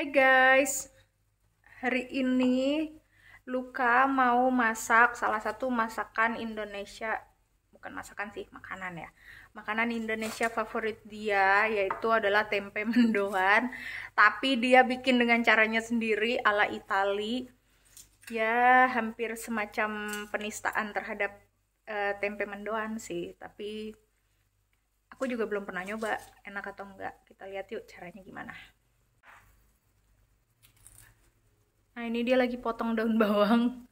Hai guys, hari ini Luka mau masak salah satu masakan Indonesia, bukan masakan sih, makanan ya. Makanan Indonesia favorit dia yaitu adalah tempe mendoan, tapi dia bikin dengan caranya sendiri ala Itali. Ya, hampir semacam penistaan terhadap uh, tempe mendoan sih, tapi aku juga belum pernah nyoba enak atau enggak. Kita lihat yuk caranya gimana. nah ini dia lagi potong daun bawang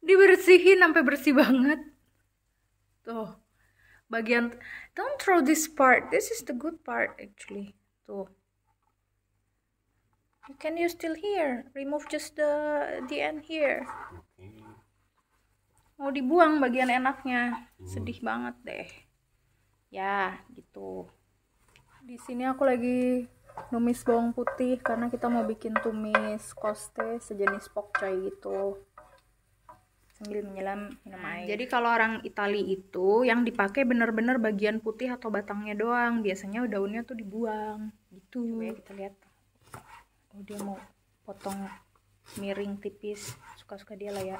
dibersihin sampai bersih banget tuh bagian don't throw this part this is the good part actually tuh can you still here remove just the the end here mau dibuang bagian enaknya sedih banget deh ya gitu di sini aku lagi numis bawang putih karena kita mau bikin tumis koste sejenis pokcay gitu sambil menyelam minum air. Jadi kalau orang Italia itu yang dipakai benar-benar bagian putih atau batangnya doang. Biasanya daunnya tuh dibuang gitu. Coba ya kita lihat. Oh dia mau potong miring tipis. Suka-suka dia lah ya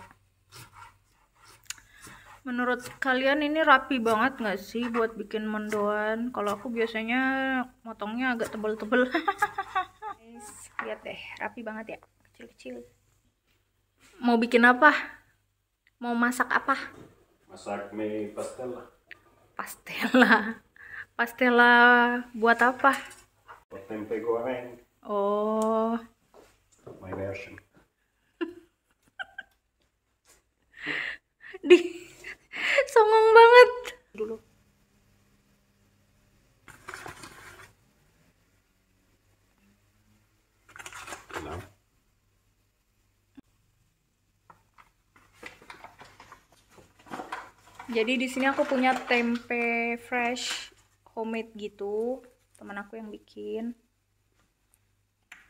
menurut kalian ini rapi banget nggak sih buat bikin mendoan kalau aku biasanya motongnya agak tebel-tebel lihat deh rapi banget ya kecil-kecil mau bikin apa mau masak apa masak mie pastel pastela pastela buat apa buat tempe goreng oh my version di songong banget dulu Jadi di sini aku punya tempe fresh homemade gitu, teman aku yang bikin.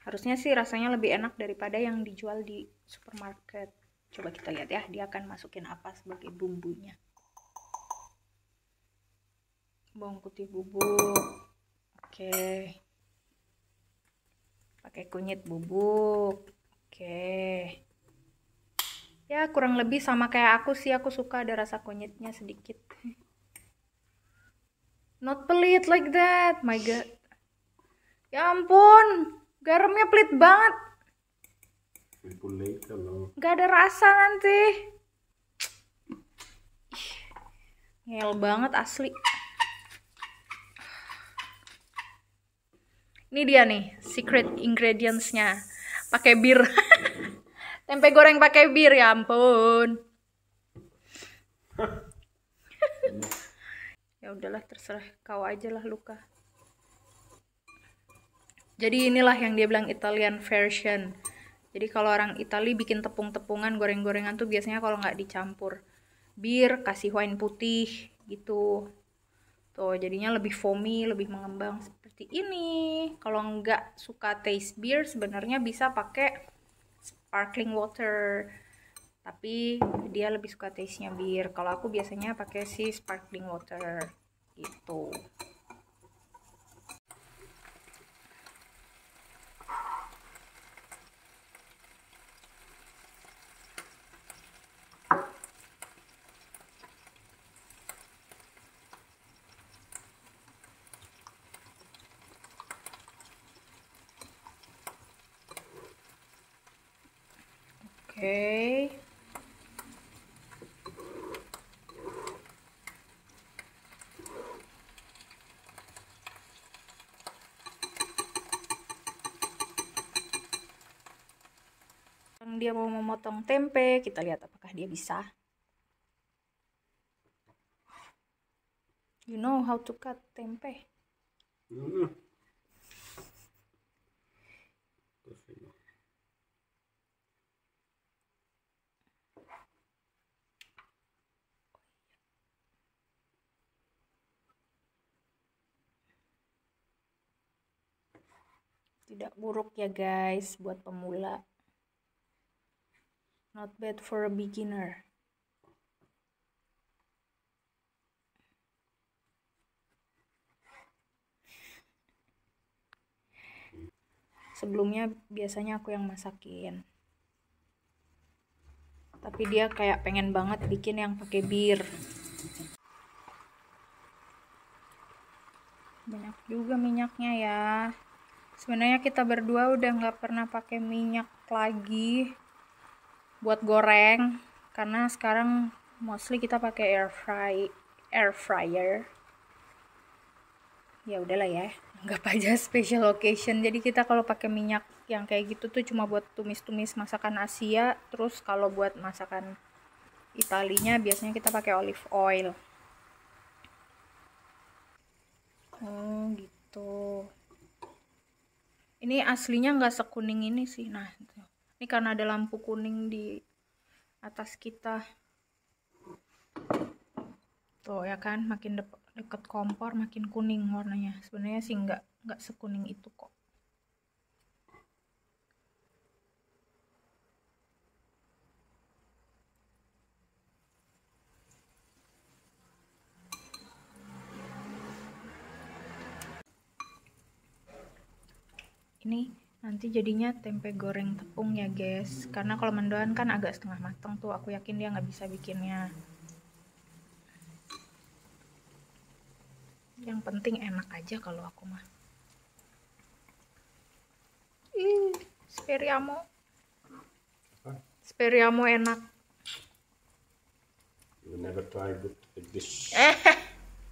Harusnya sih rasanya lebih enak daripada yang dijual di supermarket. Coba kita lihat ya, dia akan masukin apa sebagai bumbunya bawang putih bubuk oke pakai kunyit bubuk oke ya kurang lebih sama kayak aku sih aku suka ada rasa kunyitnya sedikit not pelit like that my god ya ampun garamnya pelit banget Gak ada rasa nanti ngel banget asli ini dia nih secret ingredientsnya pakai bir tempe goreng pakai bir ya ampun ya udahlah terserah kau aja lah luka jadi inilah yang dia bilang Italian version jadi kalau orang Italia bikin tepung-tepungan goreng-gorengan tuh biasanya kalau nggak dicampur bir kasih wine putih gitu tuh jadinya lebih foamy lebih mengembang seperti ini. Kalau nggak suka taste beer, sebenarnya bisa pakai sparkling water. Tapi dia lebih suka taste-nya beer. Kalau aku biasanya pakai si sparkling water gitu. okay. dia mau memotong tempe kita lihat apakah dia bisa you know how to cut tempe mm -hmm. Tidak buruk ya guys buat pemula. Not bad for a beginner. sebelumnya biasanya aku yang masakin tapi dia kayak pengen banget bikin yang pakai bir banyak juga minyaknya ya sebenarnya kita berdua udah nggak pernah pakai minyak lagi buat goreng karena sekarang mostly kita pakai air fry air fryer ya udahlah ya nggak aja special occasion jadi kita kalau pakai minyak yang kayak gitu tuh cuma buat tumis-tumis masakan Asia terus kalau buat masakan Italinya biasanya kita pakai olive oil oh gitu ini aslinya nggak sekuning ini sih nah gitu. ini karena ada lampu kuning di atas kita tuh ya kan makin de deket kompor makin kuning warnanya sebenarnya sih nggak nggak sekuning itu kok ini nanti jadinya tempe goreng tepung ya guys karena kalau mendoan kan agak setengah matang tuh aku yakin dia nggak bisa bikinnya yang penting enak aja kalau aku mah ih speriamo speriamo enak you never this eh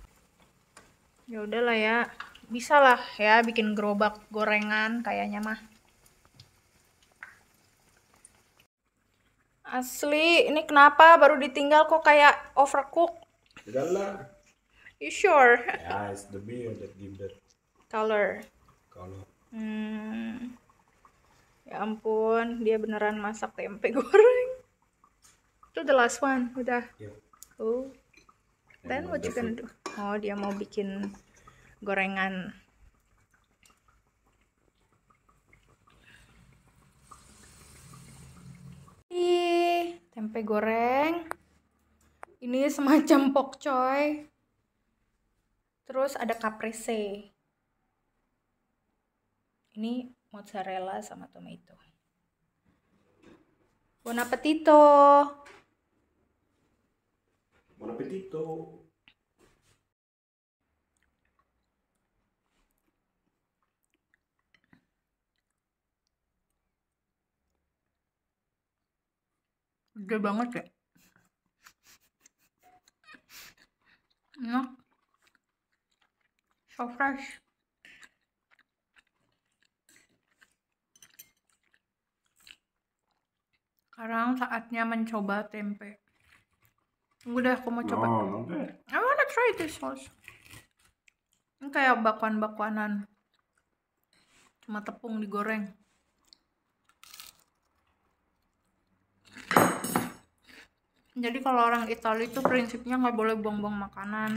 ya udahlah ya bisa lah ya bikin gerobak gorengan kayaknya mah asli ini kenapa baru ditinggal kok kayak overcook lah you sure yeah it's the beer that give that color color hmm ya ampun dia beneran masak tempe goreng itu the last one udah yeah. oh then what you gonna do oh dia mau bikin gorengan Hi, tempe goreng ini semacam pok choy, terus ada caprese ini mozzarella sama tomato buon appetito buon appetito gede banget ya enak so fresh sekarang saatnya mencoba tempe udah aku mau coba no, oh, I wanna try this sauce ini kayak bakwan-bakwanan cuma tepung digoreng jadi kalau orang Italia itu prinsipnya nggak boleh buang-buang makanan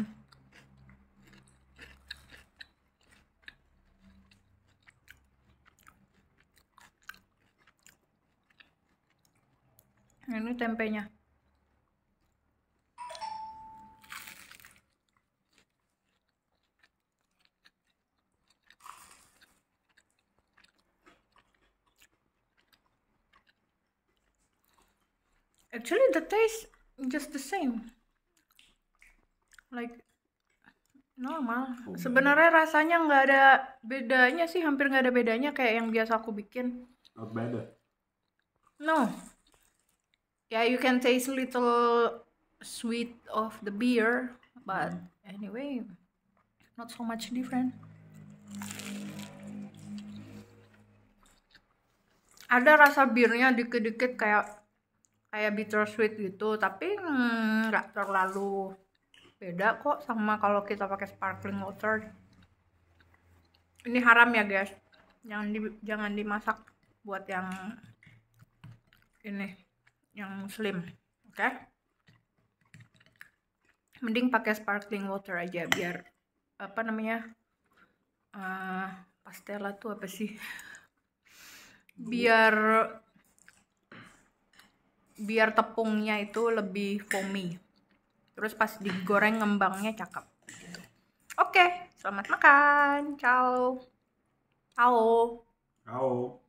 ini tempenya actually the taste just the same like normal oh. sebenarnya rasanya nggak ada bedanya sih hampir nggak ada bedanya kayak yang biasa aku bikin not bad no yeah you can taste little sweet of the beer but anyway not so much different ada rasa birnya dikit-dikit kayak kayak bittersweet gitu tapi hmm, nggak hmm, terlalu beda kok sama kalau kita pakai sparkling water ini haram ya guys jangan di, jangan dimasak buat yang ini yang muslim oke okay? mending pakai sparkling water aja biar apa namanya uh, eh, pastela tuh apa sih biar biar tepungnya itu lebih foamy terus pas digoreng ngembangnya cakep gitu. oke selamat makan ciao ciao ciao